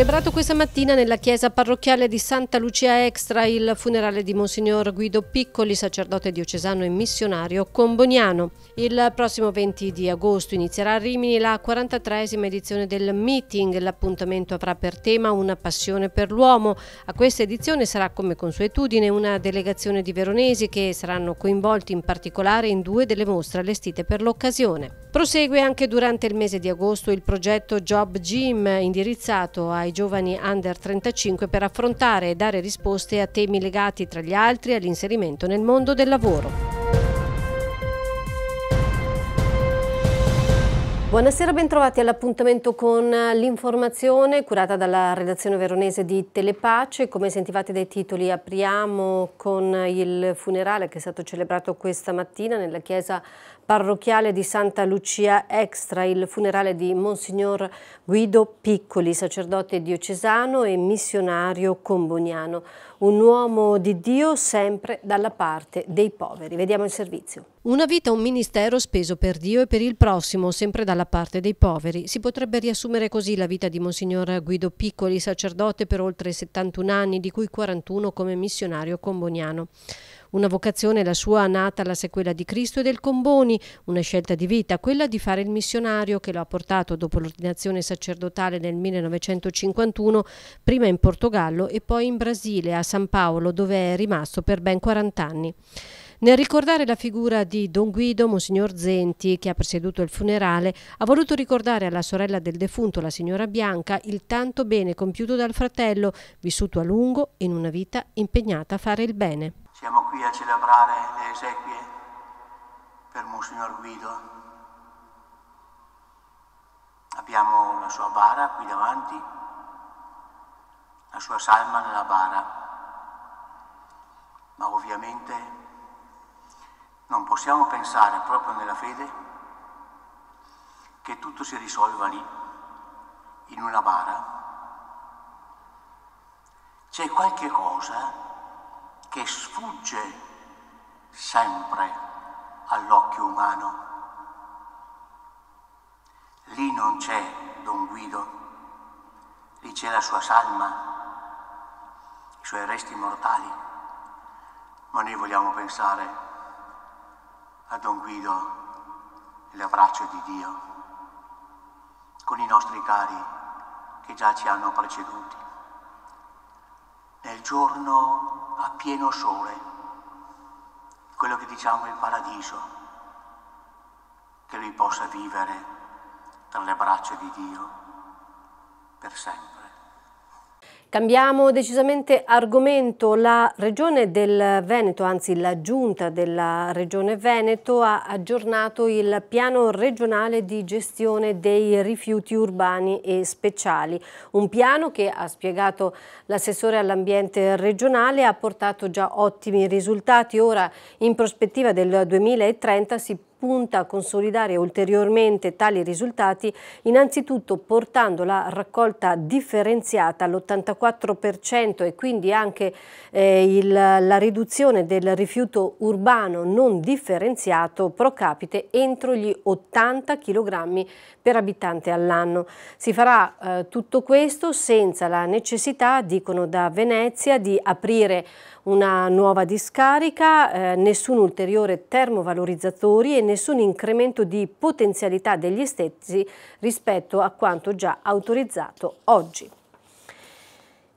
Celebrato questa mattina nella chiesa parrocchiale di Santa Lucia Extra il funerale di Monsignor Guido Piccoli, sacerdote diocesano e missionario comboniano. Il prossimo 20 di agosto inizierà a Rimini la 43esima edizione del meeting. L'appuntamento avrà per tema una passione per l'uomo. A questa edizione sarà come consuetudine una delegazione di veronesi che saranno coinvolti in particolare in due delle mostre allestite per l'occasione. Prosegue anche durante il mese di agosto il progetto Job Gym indirizzato ai ai giovani under 35 per affrontare e dare risposte a temi legati tra gli altri all'inserimento nel mondo del lavoro. Buonasera, bentrovati all'appuntamento con eh, l'informazione curata dalla redazione veronese di Telepace. Come sentivate dai titoli, apriamo con il funerale che è stato celebrato questa mattina nella chiesa parrocchiale di Santa Lucia Extra, il funerale di Monsignor Guido Piccoli, sacerdote diocesano e missionario comboniano un uomo di Dio sempre dalla parte dei poveri. Vediamo il servizio. Una vita, un ministero speso per Dio e per il prossimo, sempre dalla parte dei poveri. Si potrebbe riassumere così la vita di Monsignor Guido Piccoli, sacerdote per oltre 71 anni, di cui 41 come missionario comboniano. Una vocazione la sua nata alla sequela di Cristo e del Comboni, una scelta di vita, quella di fare il missionario che lo ha portato dopo l'ordinazione sacerdotale nel 1951, prima in Portogallo e poi in Brasile, a San Paolo, dove è rimasto per ben 40 anni. Nel ricordare la figura di Don Guido, Monsignor Zenti, che ha presieduto il funerale, ha voluto ricordare alla sorella del defunto, la signora Bianca, il tanto bene compiuto dal fratello, vissuto a lungo in una vita impegnata a fare il bene. Siamo qui a celebrare le esequie per Monsignor Guido. Abbiamo la sua bara qui davanti, la sua salma nella bara, ma ovviamente non possiamo pensare proprio nella fede che tutto si risolva lì, in una bara. C'è qualche cosa che sfugge sempre all'occhio umano. Lì non c'è Don Guido, lì c'è la sua salma, i suoi resti mortali, ma noi vogliamo pensare a Don Guido e l'abbraccio di Dio con i nostri cari che già ci hanno preceduti. Nel giorno a pieno sole, quello che diciamo il paradiso, che lui possa vivere tra le braccia di Dio per sempre. Cambiamo decisamente argomento. La Regione del Veneto, anzi la Giunta della Regione Veneto, ha aggiornato il piano regionale di gestione dei rifiuti urbani e speciali. Un piano che, ha spiegato l'assessore all'ambiente regionale, ha portato già ottimi risultati. Ora, in prospettiva del 2030, si può punta a consolidare ulteriormente tali risultati, innanzitutto portando la raccolta differenziata all'84% e quindi anche eh, il, la riduzione del rifiuto urbano non differenziato pro capite entro gli 80 kg per abitante all'anno. Si farà eh, tutto questo senza la necessità, dicono da Venezia, di aprire una nuova discarica, eh, nessun ulteriore termovalorizzatori e nessun incremento di potenzialità degli stessi rispetto a quanto già autorizzato oggi.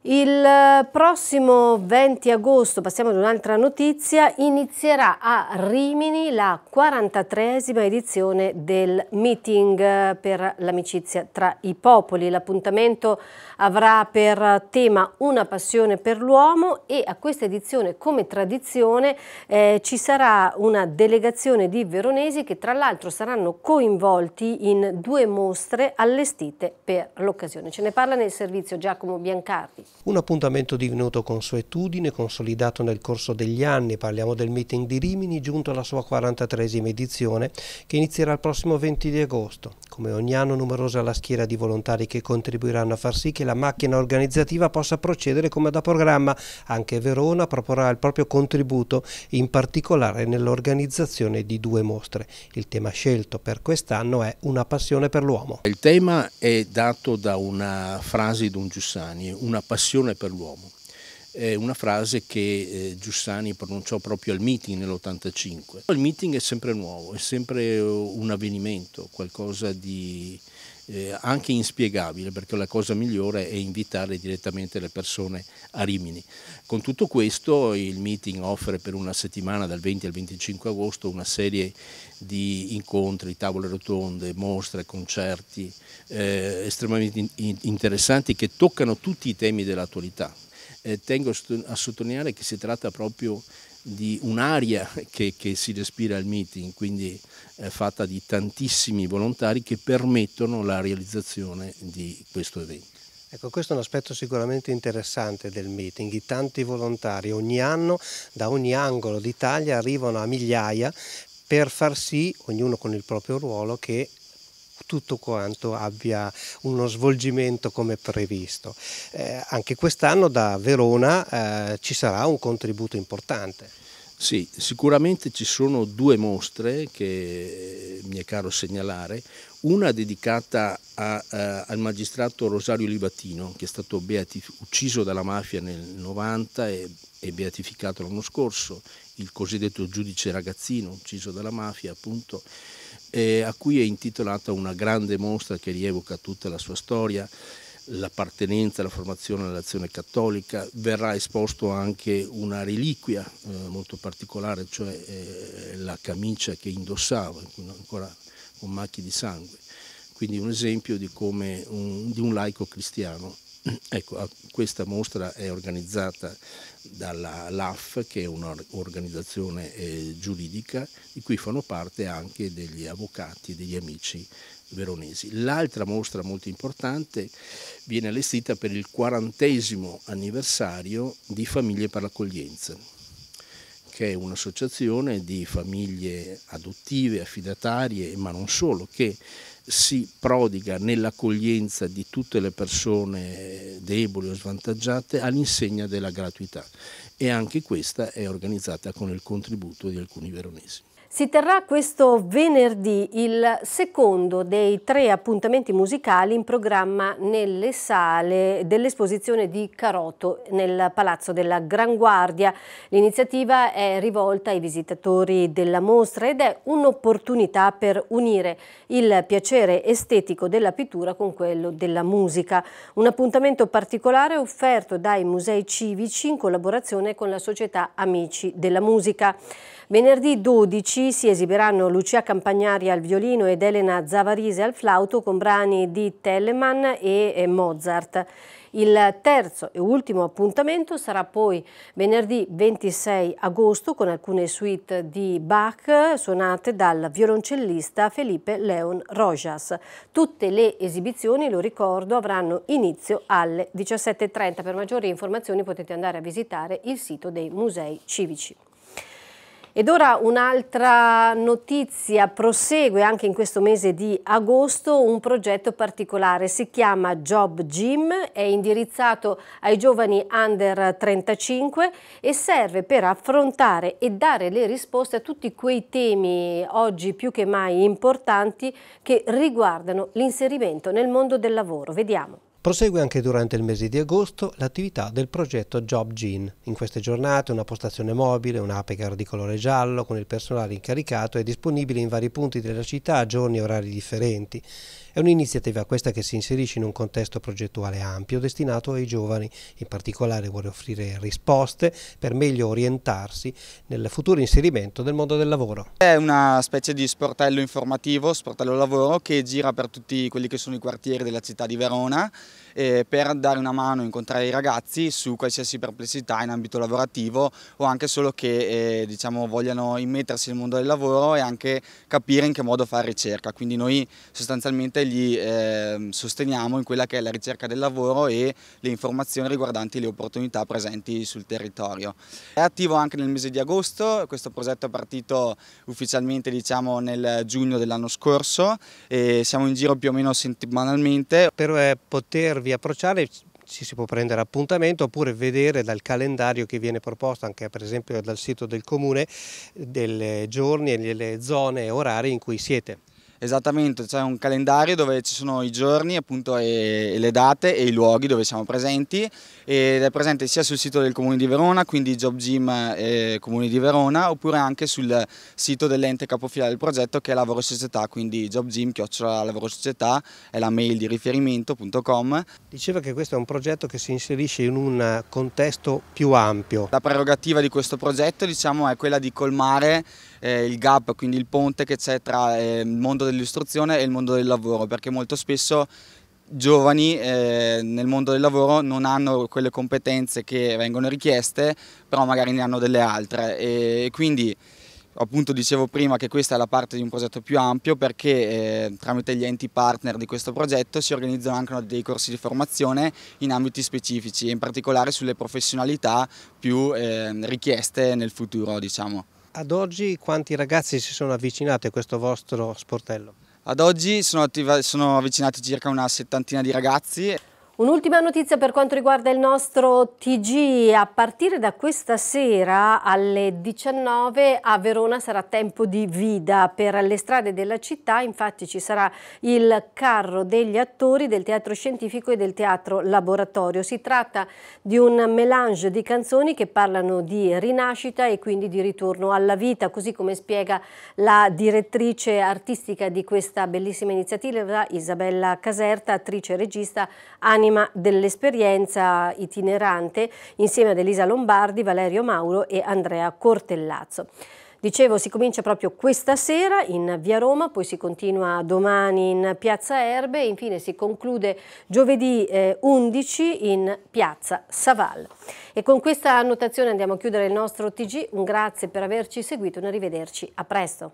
Il prossimo 20 agosto, passiamo ad un'altra notizia, inizierà a Rimini la 43esima edizione del meeting per l'amicizia tra i popoli. L'appuntamento avrà per tema una passione per l'uomo e a questa edizione come tradizione eh, ci sarà una delegazione di veronesi che tra l'altro saranno coinvolti in due mostre allestite per l'occasione. Ce ne parla nel servizio Giacomo Biancardi. Un appuntamento divenuto consuetudine, consolidato nel corso degli anni, parliamo del meeting di Rimini, giunto alla sua 43esima edizione, che inizierà il prossimo 20 di agosto. Come ogni anno numerosa la schiera di volontari che contribuiranno a far sì che la macchina organizzativa possa procedere come da programma. Anche Verona proporrà il proprio contributo, in particolare nell'organizzazione di due mostre. Il tema scelto per quest'anno è Una passione per l'uomo. Il tema è dato da una frase di un Giussani, una passione passione per l'uomo è una frase che eh, Giussani pronunciò proprio al meeting nell'85. Il meeting è sempre nuovo, è sempre eh, un avvenimento, qualcosa di eh, anche inspiegabile, perché la cosa migliore è invitare direttamente le persone a Rimini. Con tutto questo il meeting offre per una settimana dal 20 al 25 agosto una serie di incontri, tavole rotonde, mostre, concerti eh, estremamente in interessanti che toccano tutti i temi dell'attualità eh, tengo a sottolineare che si tratta proprio di un'aria che, che, si respira al meeting, quindi eh, fatta di tantissimi volontari che permettono la realizzazione di questo evento. Ecco, questo è un aspetto sicuramente interessante del meeting, i tanti volontari ogni anno da ogni angolo d'Italia arrivano a migliaia per far sì, ognuno con il proprio ruolo, che tutto quanto abbia uno svolgimento come previsto. Eh, anche quest'anno da Verona eh, ci sarà un contributo importante. Sì, sicuramente ci sono due mostre che mi è caro segnalare, una dedicata a, a, eh, al magistrato Rosario Libatino che è stato ucciso dalla mafia nel 90 e, e beatificato l'anno scorso, il cosiddetto giudice ragazzino ucciso dalla mafia appunto eh, a cui è intitolata una grande mostra che rievoca tutta la sua storia, l'appartenenza, la formazione all'azione cattolica, verrà esposto anche una reliquia eh, molto particolare, cioè eh, la camicia che indossava, ancora con macchie di sangue, quindi un esempio di come un, di un laico cristiano Ecco, questa mostra è organizzata dalla LAF, che è un'organizzazione eh, giuridica, di cui fanno parte anche degli avvocati e degli amici veronesi. L'altra mostra molto importante viene allestita per il quarantesimo anniversario di Famiglie per l'accoglienza, che è un'associazione di famiglie adottive, affidatarie, ma non solo, che si prodiga nell'accoglienza di tutte le persone deboli o svantaggiate all'insegna della gratuità e anche questa è organizzata con il contributo di alcuni veronesi. Si terrà questo venerdì il secondo dei tre appuntamenti musicali in programma nelle sale dell'esposizione di Caroto nel Palazzo della Gran Guardia. L'iniziativa è rivolta ai visitatori della mostra ed è un'opportunità per unire il piacere estetico della pittura con quello della musica. Un appuntamento particolare offerto dai musei civici in collaborazione con la società Amici della Musica. Venerdì 12 UC si esibiranno Lucia Campagnari al violino ed Elena Zavarise al flauto con brani di Telemann e Mozart. Il terzo e ultimo appuntamento sarà poi venerdì 26 agosto con alcune suite di Bach suonate dal violoncellista Felipe Leon Rojas. Tutte le esibizioni, lo ricordo, avranno inizio alle 17.30. Per maggiori informazioni potete andare a visitare il sito dei musei civici. Ed ora un'altra notizia, prosegue anche in questo mese di agosto un progetto particolare, si chiama Job Gym, è indirizzato ai giovani under 35 e serve per affrontare e dare le risposte a tutti quei temi oggi più che mai importanti che riguardano l'inserimento nel mondo del lavoro. Vediamo. Prosegue anche durante il mese di agosto l'attività del progetto Job Gene. In queste giornate una postazione mobile, un un'apecar di colore giallo con il personale incaricato è disponibile in vari punti della città a giorni e orari differenti. È un'iniziativa questa che si inserisce in un contesto progettuale ampio destinato ai giovani, in particolare vuole offrire risposte per meglio orientarsi nel futuro inserimento del mondo del lavoro. È una specie di sportello informativo, sportello lavoro che gira per tutti quelli che sono i quartieri della città di Verona eh, per dare una mano, incontrare i ragazzi su qualsiasi perplessità in ambito lavorativo o anche solo che eh, diciamo, vogliano immettersi nel mondo del lavoro e anche capire in che modo fare ricerca. Quindi noi sostanzialmente li eh, sosteniamo in quella che è la ricerca del lavoro e le informazioni riguardanti le opportunità presenti sul territorio. È attivo anche nel mese di agosto, questo progetto è partito ufficialmente diciamo, nel giugno dell'anno scorso e siamo in giro più o meno settimanalmente. Per poter dovervi approcciare ci si può prendere appuntamento oppure vedere dal calendario che viene proposto anche per esempio dal sito del comune delle giorni e delle zone e orari in cui siete. Esattamente, c'è un calendario dove ci sono i giorni appunto, e, le date e i luoghi dove siamo presenti ed è presente sia sul sito del Comune di Verona, quindi Job Gym eh, Comune di Verona, oppure anche sul sito dell'ente capofila del progetto che è Lavoro Società, quindi jobgym chiocciola Lavoro Società è la mail di riferimento.com. Diceva che questo è un progetto che si inserisce in un contesto più ampio. La prerogativa di questo progetto diciamo, è quella di colmare eh, il gap, quindi il ponte che c'è tra eh, il mondo del dell'istruzione e il mondo del lavoro, perché molto spesso giovani eh, nel mondo del lavoro non hanno quelle competenze che vengono richieste, però magari ne hanno delle altre e quindi appunto dicevo prima che questa è la parte di un progetto più ampio perché eh, tramite gli enti partner di questo progetto si organizzano anche dei corsi di formazione in ambiti specifici, in particolare sulle professionalità più eh, richieste nel futuro diciamo. Ad oggi quanti ragazzi si sono avvicinati a questo vostro sportello? Ad oggi sono, sono avvicinati circa una settantina di ragazzi. Un'ultima notizia per quanto riguarda il nostro TG, a partire da questa sera alle 19 a Verona sarà tempo di vida per le strade della città, infatti ci sarà il carro degli attori del teatro scientifico e del teatro laboratorio. Si tratta di un melange di canzoni che parlano di rinascita e quindi di ritorno alla vita, così come spiega la direttrice artistica di questa bellissima iniziativa, Isabella Caserta, attrice e regista Anna anima dell'esperienza itinerante insieme ad Elisa Lombardi, Valerio Mauro e Andrea Cortellazzo. Dicevo, si comincia proprio questa sera in Via Roma, poi si continua domani in Piazza Erbe e infine si conclude giovedì 11 eh, in Piazza Saval. E con questa annotazione andiamo a chiudere il nostro TG. Un grazie per averci seguito, un arrivederci, a presto.